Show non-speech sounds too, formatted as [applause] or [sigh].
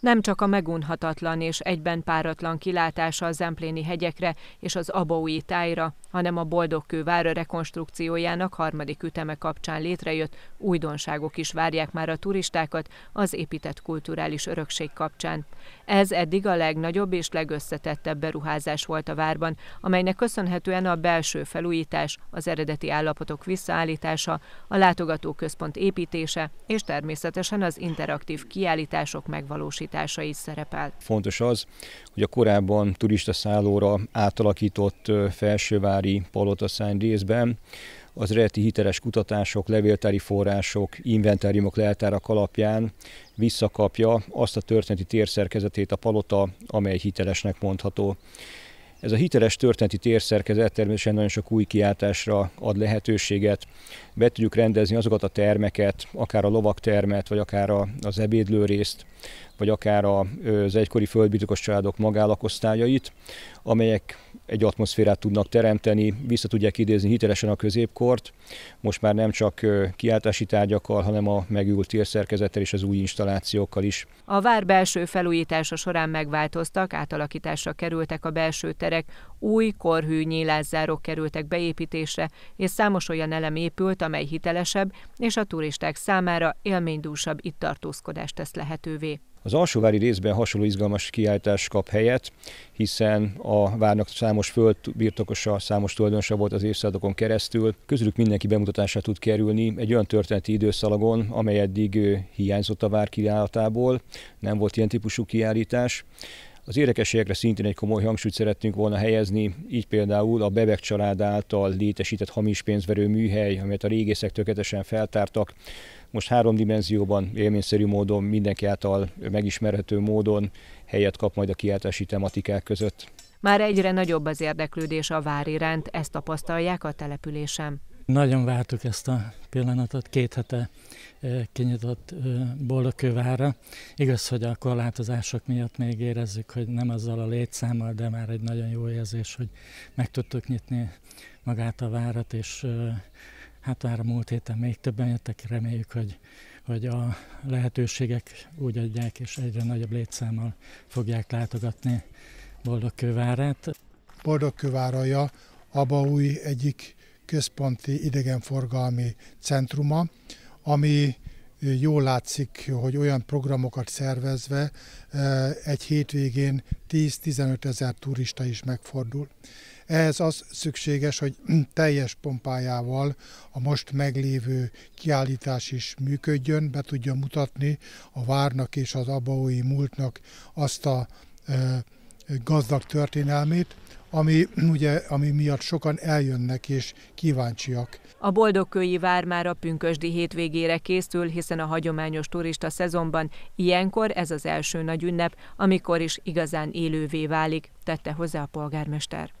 Nem csak a megunhatatlan és egyben páratlan kilátása a Zempléni hegyekre és az Abói tájra, hanem a Boldogkő vára rekonstrukciójának harmadik üteme kapcsán létrejött újdonságok is várják már a turistákat az épített kulturális örökség kapcsán. Ez eddig a legnagyobb és legösszetettebb beruházás volt a várban, amelynek köszönhetően a belső felújítás, az eredeti állapotok visszaállítása, a látogatóközpont építése és természetesen az interaktív kiállítások megvalósítása módosítása is szerepel. Fontos az, hogy a korábban turista szállóra átalakított felsővári palotaszány részben az eredeti hiteles kutatások, levéltári források, inventáriumok leltárak alapján visszakapja azt a történeti térszerkezetét a palota, amely hitelesnek mondható. Ez a hiteles történeti térszerkezet természetesen nagyon sok új kiáltásra ad lehetőséget. Be tudjuk rendezni azokat a termeket, akár a lovaktermet, vagy akár az ebédlő részt vagy akár az egykori földbirtokos családok magálakosztályait, amelyek egy atmoszférát tudnak teremteni, vissza tudják idézni hitelesen a középkort, most már nem csak kiáltási tárgyakkal, hanem a megújult térszerkezettel és az új installációkkal is. A vár belső felújítása során megváltoztak, átalakításra kerültek a belső terek, új korhű nyílászárok kerültek beépítésre, és számos olyan elem épült, amely hitelesebb, és a turisták számára élménydúsabb itt tartózkodást tesz lehetővé. Az alsóvári részben hasonló izgalmas kiállítás kap helyet, hiszen a várnak számos földbirtokosa, számos tulajdonosa volt az évszázadokon keresztül. Közülük mindenki bemutatásra tud kerülni egy olyan történeti időszalagon, amely eddig hiányzott a vár kiállatából, nem volt ilyen típusú kiállítás. Az érdekességekre szintén egy komoly hangsúlyt szerettünk volna helyezni, így például a Bebek család által létesített hamis pénzverő műhely, amelyet a régészek tökéletesen feltártak, most három dimenzióban, élményszerű módon, mindenki által megismerhető módon helyet kap majd a kiáltási tematikák között. Már egyre nagyobb az érdeklődés a vár iránt, ezt tapasztalják a településem. Nagyon vártuk ezt a pillanatot, két hete kinyitott Boldogkővára. Igaz, hogy a korlátozások miatt még érezzük, hogy nem azzal a létszámmal, de már egy nagyon jó érzés, hogy meg tudtuk nyitni magát a várat, és hát már a múlt héten még többen jöttek, reméljük, hogy, hogy a lehetőségek úgy adják, és egyre nagyobb létszámmal fogják látogatni Boldogkővárát. Boldogkőváraja Abaúj egyik központi idegenforgalmi centruma, ami jól látszik, hogy olyan programokat szervezve egy hétvégén 10-15 ezer turista is megfordul. Ehhez az szükséges, hogy [clears throat] teljes pompájával a most meglévő kiállítás is működjön, be tudja mutatni a várnak és az abaói múltnak azt a gazdag történelmét, ami, ugye, ami miatt sokan eljönnek és kíváncsiak. A Boldogkői vár már a pünkösdi hétvégére készül, hiszen a hagyományos turista szezonban ilyenkor ez az első nagy ünnep, amikor is igazán élővé válik, tette hozzá a polgármester.